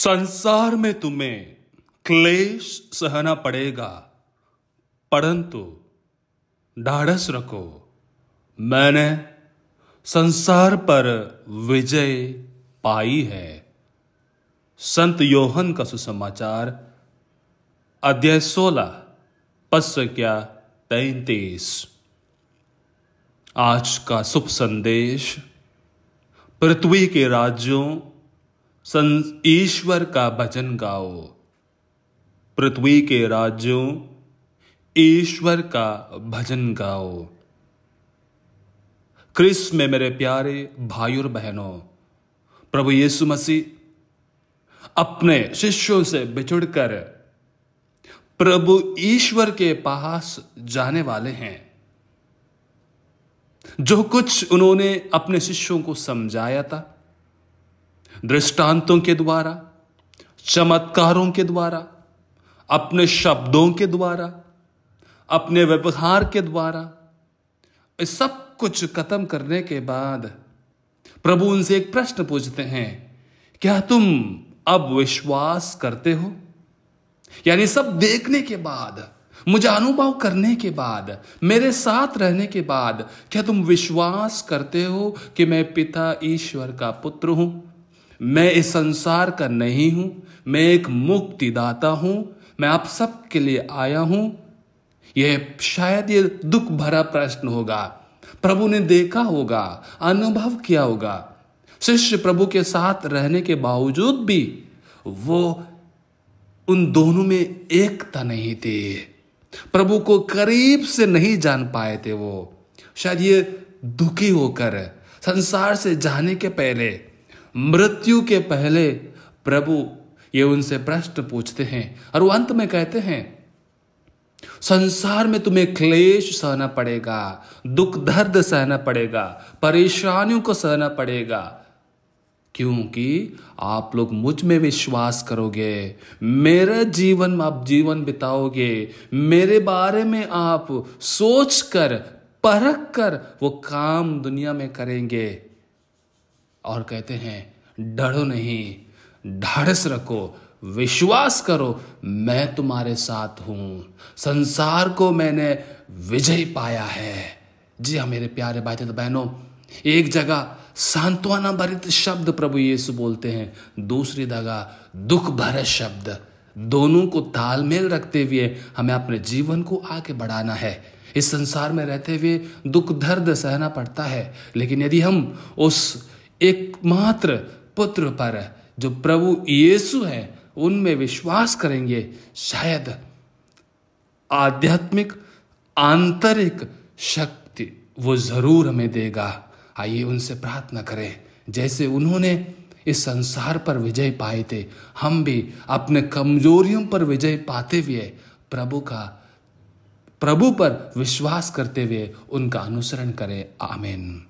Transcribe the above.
संसार में तुम्हें क्लेश सहना पड़ेगा परंतु ढाढ़स रखो मैंने संसार पर विजय पाई है संत योहन का सुसमाचार अध्याय सोलह पश्च क्या तैतीस आज का शुभ संदेश पृथ्वी के राज्यों ईश्वर का भजन गाओ पृथ्वी के राज्यों ईश्वर का भजन गाओ क्रिस में मेरे प्यारे भाई और बहनों प्रभु यीशु मसीह अपने शिष्यों से बिछुड़कर प्रभु ईश्वर के पास जाने वाले हैं जो कुछ उन्होंने अपने शिष्यों को समझाया था दृष्टांतों के द्वारा चमत्कारों के द्वारा अपने शब्दों के द्वारा अपने व्यवहार के द्वारा इस सब कुछ खत्म करने के बाद प्रभु उनसे एक प्रश्न पूछते हैं क्या तुम अब विश्वास करते हो यानी सब देखने के बाद मुझे अनुभव करने के बाद मेरे साथ रहने के बाद क्या तुम विश्वास करते हो कि मैं पिता ईश्वर का पुत्र हूं मैं इस संसार का नहीं हूं मैं एक मुक्तिदाता हूं मैं आप सबके लिए आया हूं यह शायद ये दुख भरा प्रश्न होगा प्रभु ने देखा होगा अनुभव किया होगा शिष्य प्रभु के साथ रहने के बावजूद भी वो उन दोनों में एकता नहीं थी प्रभु को करीब से नहीं जान पाए थे वो शायद ये दुखी होकर संसार से जाने के पहले मृत्यु के पहले प्रभु ये उनसे प्रश्न पूछते हैं और वो अंत में कहते हैं संसार में तुम्हें क्लेश सहना पड़ेगा दुख दर्द सहना पड़ेगा परेशानियों को सहना पड़ेगा क्योंकि आप लोग मुझ में विश्वास करोगे मेरे जीवन में आप जीवन बिताओगे मेरे बारे में आप सोचकर परख कर वो काम दुनिया में करेंगे और कहते हैं डरो नहीं ढाढ़स रखो विश्वास करो मैं तुम्हारे साथ हूं संसार को मैंने विजय पाया है जी हाँ मेरे प्यारे भाई तो बहनों एक जगह सांत्वना भरित शब्द प्रभु यीशु बोलते हैं दूसरी जगह दुख भरे शब्द दोनों को तालमेल रखते हुए हमें अपने जीवन को आगे बढ़ाना है इस संसार में रहते हुए दुख दर्द सहना पड़ता है लेकिन यदि हम उस एकमात्र पुत्र पर जो प्रभु यीशु हैं उनमें विश्वास करेंगे शायद आध्यात्मिक आंतरिक शक्ति वो जरूर हमें देगा आइए उनसे प्रार्थना करें जैसे उन्होंने इस संसार पर विजय पाए थे हम भी अपने कमजोरियों पर विजय पाते हुए प्रभु का प्रभु पर विश्वास करते हुए उनका अनुसरण करें आमेन